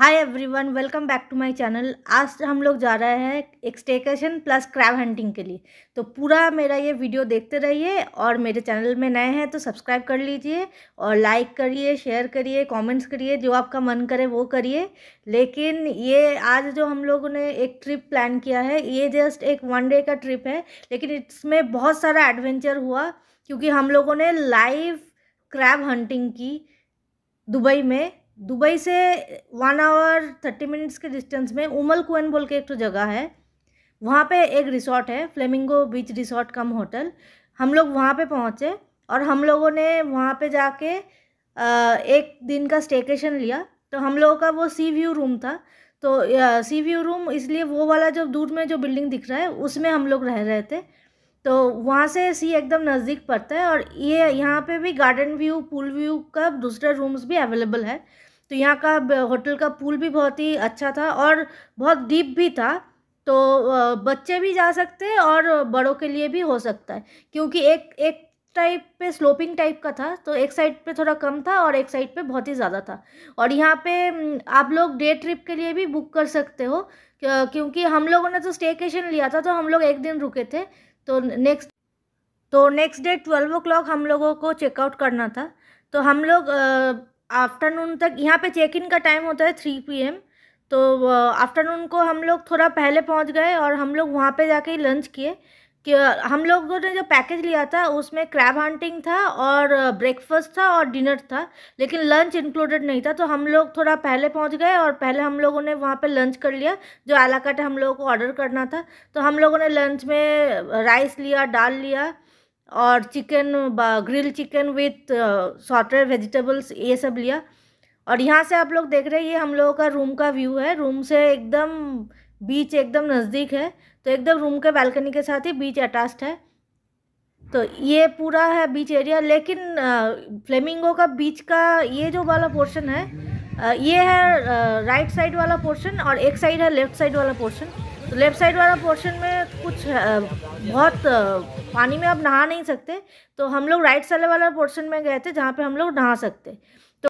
Hi everyone welcome back to my channel आज हम लोग जा रहे हैं एक स्टेकेशन प्लस क्रैब हंटिंग के लिए तो पूरा मेरा ये वीडियो देखते रहिए और मेरे चैनल में नए हैं तो सब्सक्राइब कर लीजिए और लाइक करिए शेयर करिए कमेंट्स करिए जो आपका मन करे वो करिए लेकिन ये आज जो हम लोगों ने एक ट्रिप प्लान किया है ये जस्ट एक वन डे का ट्रिप है लेकिन इसमें बहुत सारा एडवेंचर हुआ क्योंकि हम लोगों ने लाइव क्रैब हंटिंग की दुबई में दुबई से वन आवर थर्टी मिनट्स के डिस्टेंस में उमल कुएन बोल के एक तो जगह है वहाँ पे एक रिसोर्ट है Flamingo beach resort cum hotel हम लोग वहाँ पे पहुँचे और हम लोगों ने वहाँ पे जाके एक दिन का स्टेकेशन लिया तो हम लोगों का वो सी व्यू रूम था तो सी व्यू रूम इसलिए वो वाला जो दूर में जो बिल्डिंग दिख रहा है उसमें हम लोग रह रहे थे तो वहाँ से सी एकदम नज़दीक पड़ता है और ये यहाँ पे भी गार्डन व्यू पूल व्यू का दूसरे रूम्स भी अवेलेबल है तो यहाँ का होटल का पूल भी बहुत ही अच्छा था और बहुत डीप भी था तो बच्चे भी जा सकते हैं और बड़ों के लिए भी हो सकता है क्योंकि एक एक टाइप पे स्लोपिंग टाइप का था तो एक साइड पे थोड़ा कम था और एक साइड पे बहुत ही ज़्यादा था और यहाँ पे आप लोग डे ट्रिप के लिए भी बुक कर सकते हो क्योंकि हम लोगों ने तो स्टेकेशन लिया था तो हम लोग एक दिन रुके थे तो नेक्स्ट तो next day twelve o'clock हम लोगों को चेकआउट करना था तो हम लोग आफ्टरनून तक यहाँ पे चेक इन का टाइम होता है थ्री पीएम तो आफ्टरनून को हम लोग थोड़ा पहले पहुँच गए और हम लोग वहाँ पे जाके लंच किए कि हम लोगों ने जो पैकेज लिया था उसमें क्रैब हंटिंग था और ब्रेकफास्ट था और डिनर था लेकिन लंच इंक्लूडेड नहीं था तो हम लोग थोड़ा पहले पहुंच गए और पहले हम लोगों ने वहाँ पे लंच कर लिया जो आलाकट हम लोगों को ऑर्डर करना था तो हम लोगों ने लंच में राइस लिया दाल लिया और chicken grill chicken with sauteed vegetables ये सब लिया और यहाँ से आप लोग देख रहे हैं ये हम लोगों का रूम का व्यू है रूम से एकदम बीच एकदम नज़दीक है तो एकदम रूम के बालकनी के साथ ही बीच अटैच्ड है तो ये पूरा है बीच एरिया लेकिन फ्लेमिंगो का बीच का ये जो वाला पोर्शन है ये है राइट साइड वाला पोर्शन और एक साइड है लेफ्ट साइड वाला पोर्शन तो लेफ़्ट साइड वाला पोर्शन में कुछ बहुत पानी में आप नहा नहीं सकते तो हम लोग राइट साइड वाला पोर्शन में गए थे जहाँ पे हम लोग नहा सकते तो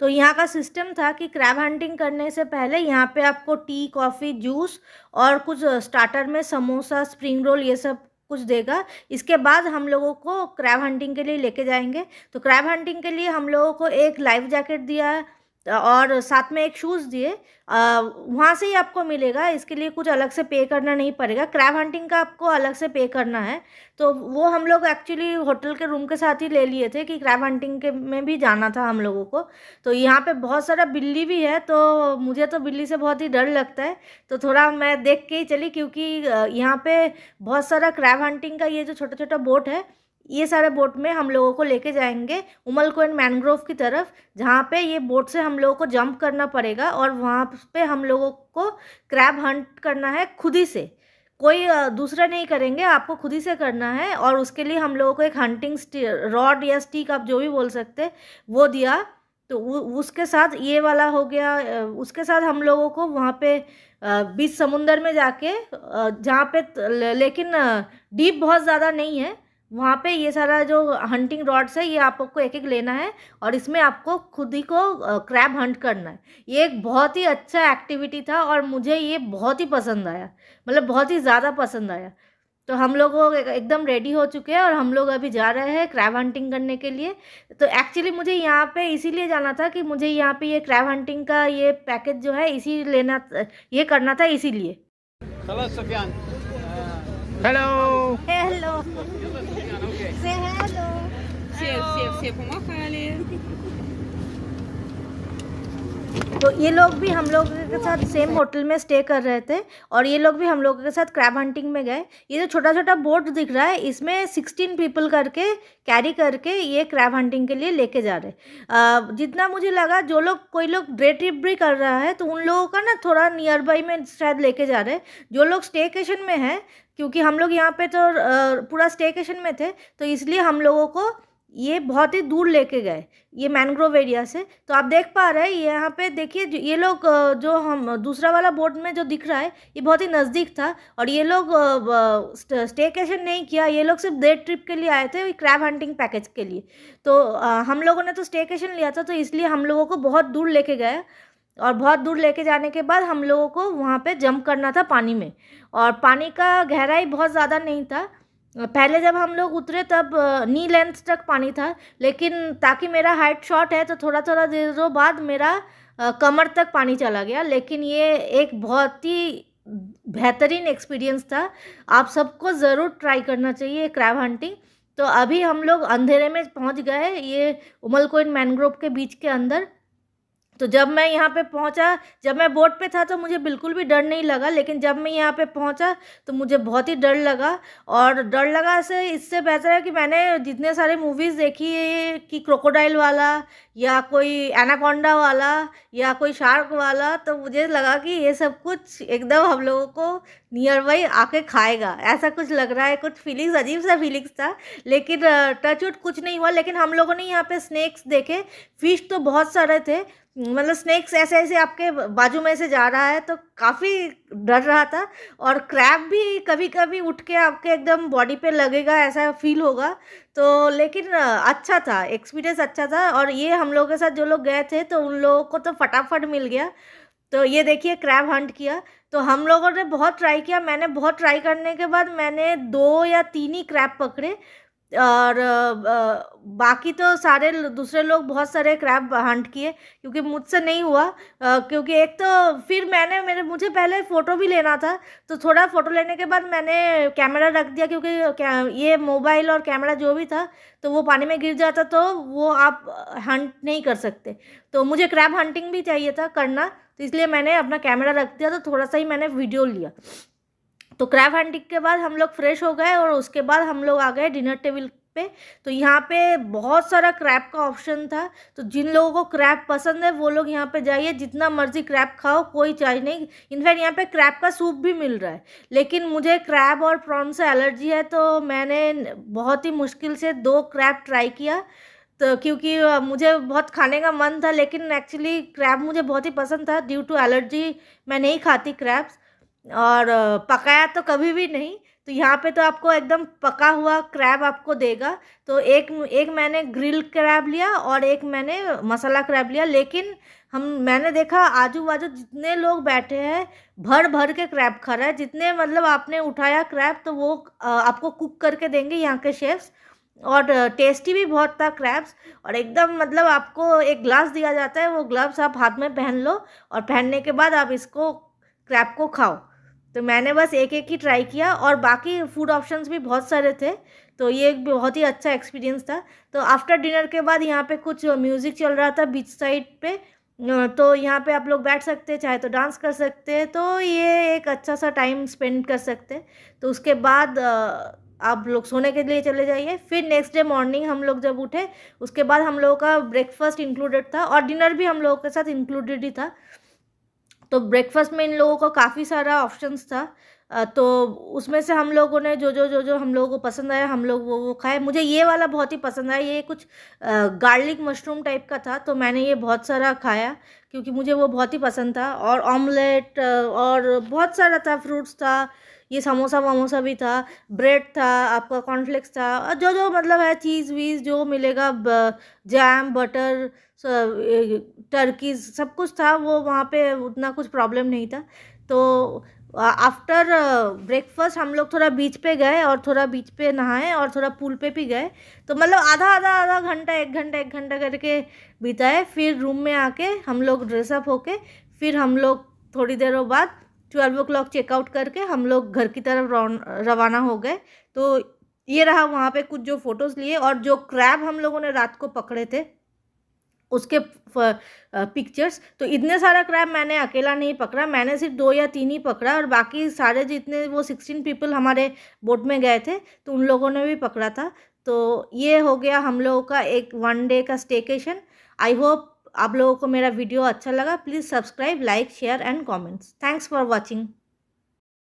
तो यहाँ का सिस्टम था कि क्रैब हंटिंग करने से पहले यहाँ पे आपको टी कॉफ़ी जूस और कुछ स्टार्टर में समोसा स्प्रिंग रोल ये सब कुछ देगा इसके बाद हम लोगों को क्रैब हंटिंग के लिए लेके जाएंगे तो क्रैब हंटिंग के लिए हम लोगों को एक लाइफ जैकेट दिया है और साथ में एक शूज़ दिए वहाँ से ही आपको मिलेगा इसके लिए कुछ अलग से पे करना नहीं पड़ेगा क्रैब हंटिंग का आपको अलग से पे करना है तो वो हम लोग एक्चुअली होटल के रूम के साथ ही ले लिए थे कि क्रैब हंटिंग के में भी जाना था हम लोगों को तो यहाँ पे बहुत सारा बिल्ली भी है तो मुझे तो बिल्ली से बहुत ही डर लगता है तो थोड़ा मैं देख के ही चली क्योंकि यहाँ पर बहुत सारा क्रैब हंटिंग का ये जो छोटा छोटा बोट है ये सारे बोट में हम लोगों को लेके जाएंगे कोइन मैनग्रोव की तरफ जहाँ पे ये बोट से हम लोगों को जंप करना पड़ेगा और वहाँ पे हम लोगों को क्रैब हंट करना है खुद ही से कोई दूसरा नहीं करेंगे आपको खुद ही से करना है और उसके लिए हम लोगों को एक हंटिंग रॉड या स्टिक आप जो भी बोल सकते वो दिया तो उसके साथ ये वाला हो गया उसके साथ हम लोगों को वहाँ पे बीच समुंदर में जाके जहाँ पे लेकिन डीप बहुत ज़्यादा नहीं है वहाँ पे ये सारा जो हंटिंग रॉड्स है ये आपको एक एक लेना है और इसमें आपको खुद ही को क्रैब हंट करना है ये एक बहुत ही अच्छा एक्टिविटी था और मुझे ये बहुत ही पसंद आया मतलब बहुत ही ज़्यादा पसंद आया तो हम लोग एकदम रेडी हो चुके हैं और हम लोग अभी जा रहे हैं क्रैब हंटिंग करने के लिए तो एक्चुअली मुझे यहाँ पे इसीलिए जाना था कि मुझे यहाँ पे ये क्रैब हंटिंग का ये पैकेज जो है इसी लेना ये करना था इसीलिए Hello. Hello. Say hello. तो ये लोग भी हम लोग के साथ सेम होटल में स्टे कर रहे थे और ये लोग भी हम लोगों के साथ क्रैब हंटिंग में गए ये जो छोटा छोटा बोट दिख रहा है इसमें सिक्सटीन पीपल करके कैरी करके ये क्रैब हंटिंग के लिए लेके जा रहे आ, जितना मुझे लगा जो लोग कोई लोग डे ट्रिप भी कर रहा है तो उन लोगों का ना थोड़ा नियर बाई में शायद लेके जा रहे जो लोग स्टेकेशन में है क्योंकि हम लोग यहाँ पे तो पूरा स्टेकेशन में थे तो इसलिए हम लोगों को ये बहुत ही दूर लेके गए ये मैनग्रोव एरिया से तो आप देख पा रहे हैं यहाँ पे देखिए ये लोग जो हम दूसरा वाला बोट में जो दिख रहा है ये बहुत ही नज़दीक था और ये लोग स्टेकेशन नहीं किया ये लोग सिर्फ डे ट्रिप के लिए आए थे क्रैब हंटिंग पैकेज के लिए तो हम लोगों ने तो स्टेकेशन लिया था तो इसलिए हम लोगों को बहुत दूर लेके गए और बहुत दूर लेके जाने के बाद हम लोगों को वहाँ पे जंप करना था पानी में और पानी का गहराई बहुत ज़्यादा नहीं था पहले जब हम लोग उतरे तब नी लेंथ तक पानी था लेकिन ताकि मेरा हाइट शॉर्ट है तो थोड़ा थोड़ा देर बाद मेरा कमर तक पानी चला गया लेकिन ये एक बहुत ही बेहतरीन एक्सपीरियंस था आप सबको ज़रूर ट्राई करना चाहिए क्रैब हंटिंग तो अभी हम लोग अंधेरे में पहुंच गए ये उमलकोइन मैनग्रोव के बीच के अंदर तो जब मैं यहाँ पे पहुँचा जब मैं बोट पे था तो मुझे बिल्कुल भी डर नहीं लगा लेकिन जब मैं यहाँ पे पहुँचा तो मुझे बहुत ही डर लगा और डर लगा से इससे बेहतर है कि मैंने जितने सारे मूवीज़ देखी है कि क्रोकोडाइल वाला या कोई एनाकोंडा वाला या कोई शार्क वाला तो मुझे लगा कि ये सब कुछ एकदम हम लोगों को नियर बाई आके खाएगा ऐसा कुछ लग रहा है कुछ फीलिंग्स अजीब सा फीलिंग्स था लेकिन उट कुछ नहीं हुआ लेकिन हम लोगों ने यहाँ पर स्नैक्स देखे फिश तो बहुत सारे थे मतलब स्नेक्स ऐसे ऐसे आपके बाजू में से जा रहा है तो काफ़ी डर रहा था और क्रैप भी कभी कभी उठ के आपके एकदम बॉडी पे लगेगा ऐसा फील होगा तो लेकिन अच्छा था एक्सपीरियंस अच्छा था और ये हम लोगों के साथ जो लोग गए थे तो उन लोगों को तो फटाफट मिल गया तो ये देखिए क्रैब हंट किया तो हम लोगों ने बहुत ट्राई किया मैंने बहुत ट्राई करने के बाद मैंने दो या तीन ही क्रैब पकड़े और बाकी तो सारे दूसरे लोग बहुत सारे क्रैब हंट किए क्योंकि मुझसे नहीं हुआ क्योंकि एक तो फिर मैंने मेरे मुझे पहले फ़ोटो भी लेना था तो थोड़ा फ़ोटो लेने के बाद मैंने कैमरा रख दिया क्योंकि ये मोबाइल और कैमरा जो भी था तो वो पानी में गिर जाता तो वो आप हंट नहीं कर सकते तो मुझे क्रैब हंटिंग भी चाहिए था करना तो इसलिए मैंने अपना कैमरा रख दिया तो थोड़ा सा ही मैंने वीडियो लिया तो क्रैब हंटिंग के बाद हम लोग फ्रेश हो गए और उसके बाद हम लोग आ गए डिनर टेबल पे तो यहाँ पे बहुत सारा क्रैप का ऑप्शन था तो जिन लोगों को क्रैप पसंद है वो लोग यहाँ पे जाइए जितना मर्जी क्रैप खाओ कोई चार्ज नहीं इनफैक्ट यहाँ पे क्रैप का सूप भी मिल रहा है लेकिन मुझे क्रैप और प्रॉन से एलर्जी है तो मैंने बहुत ही मुश्किल से दो क्रैप ट्राई किया तो क्योंकि मुझे बहुत खाने का मन था लेकिन एक्चुअली क्रैप मुझे बहुत ही पसंद था ड्यू टू एलर्जी मैं नहीं खाती क्रैप्स और पकाया तो कभी भी नहीं तो यहाँ पे तो आपको एकदम पका हुआ क्रैब आपको देगा तो एक एक मैंने ग्रिल क्रैब लिया और एक मैंने मसाला क्रैब लिया लेकिन हम मैंने देखा आजू बाजू जितने लोग बैठे हैं भर भर के क्रैब खा रहा है जितने मतलब आपने उठाया क्रैब तो वो आपको कुक करके देंगे यहाँ के शेफ्स और टेस्टी भी बहुत था क्रैब्स और एकदम मतलब आपको एक ग्लास दिया जाता है वो ग्लव्स आप हाथ में पहन लो और पहनने के बाद आप इसको क्रैब को खाओ तो मैंने बस एक एक ही ट्राई किया और बाकी फूड ऑप्शंस भी बहुत सारे थे तो ये एक बहुत ही अच्छा एक्सपीरियंस था तो आफ्टर डिनर के बाद यहाँ पे कुछ म्यूज़िक चल रहा था बीच साइड पे तो यहाँ पे आप लोग बैठ सकते हैं चाहे तो डांस कर सकते हैं तो ये एक अच्छा सा टाइम स्पेंड कर सकते हैं तो उसके बाद आप लोग सोने के लिए चले जाइए फिर नेक्स्ट डे मॉर्निंग हम लोग जब उठे उसके बाद हम लोगों का ब्रेकफास्ट इंक्लूडेड था और डिनर भी हम लोगों के साथ इंक्लूडेड ही था तो ब्रेकफास्ट में इन लोगों का काफ़ी सारा ऑप्शंस था तो उसमें से हम लोगों ने जो जो जो जो हम लोगों को पसंद आया हम लोग वो वो खाए मुझे ये वाला बहुत ही पसंद आया ये कुछ गार्लिक मशरूम टाइप का था तो मैंने ये बहुत सारा खाया क्योंकि मुझे वो बहुत ही पसंद था और ऑमलेट और बहुत सारा था फ्रूट्स था ये समोसा वमोसा भी था ब्रेड था आपका कॉर्नफ्लेक्स था और जो जो मतलब है चीज़ वीज़ जो मिलेगा जैम बटर टर्कीज सब कुछ था वो वहाँ पे उतना कुछ प्रॉब्लम नहीं था तो आफ्टर ब्रेकफास्ट हम लोग थोड़ा बीच पे गए और थोड़ा बीच पे नहाए और थोड़ा पूल पे भी गए तो मतलब आधा आधा आधा घंटा एक घंटा एक घंटा करके बिताए फिर रूम में आके हम लोग ड्रेसअप होके फिर हम लोग थोड़ी देरों बाद ट्वेल्व ओ क्लॉक चेकआउट करके हम लोग घर की तरफ रवाना हो गए तो ये रहा वहाँ पे कुछ जो फ़ोटोज़ लिए और जो क्रैब हम लोगों ने रात को पकड़े थे उसके पिक्चर्स तो इतने सारा क्राइम मैंने अकेला नहीं पकड़ा मैंने सिर्फ दो या तीन ही पकड़ा और बाकी सारे जितने वो सिक्सटीन पीपल हमारे बोट में गए थे तो उन लोगों ने भी पकड़ा था तो ये हो गया हम लोगों का एक वन डे का स्टेकेशन आई होप आप लोगों को मेरा वीडियो अच्छा लगा please subscribe like share and comments thanks for watching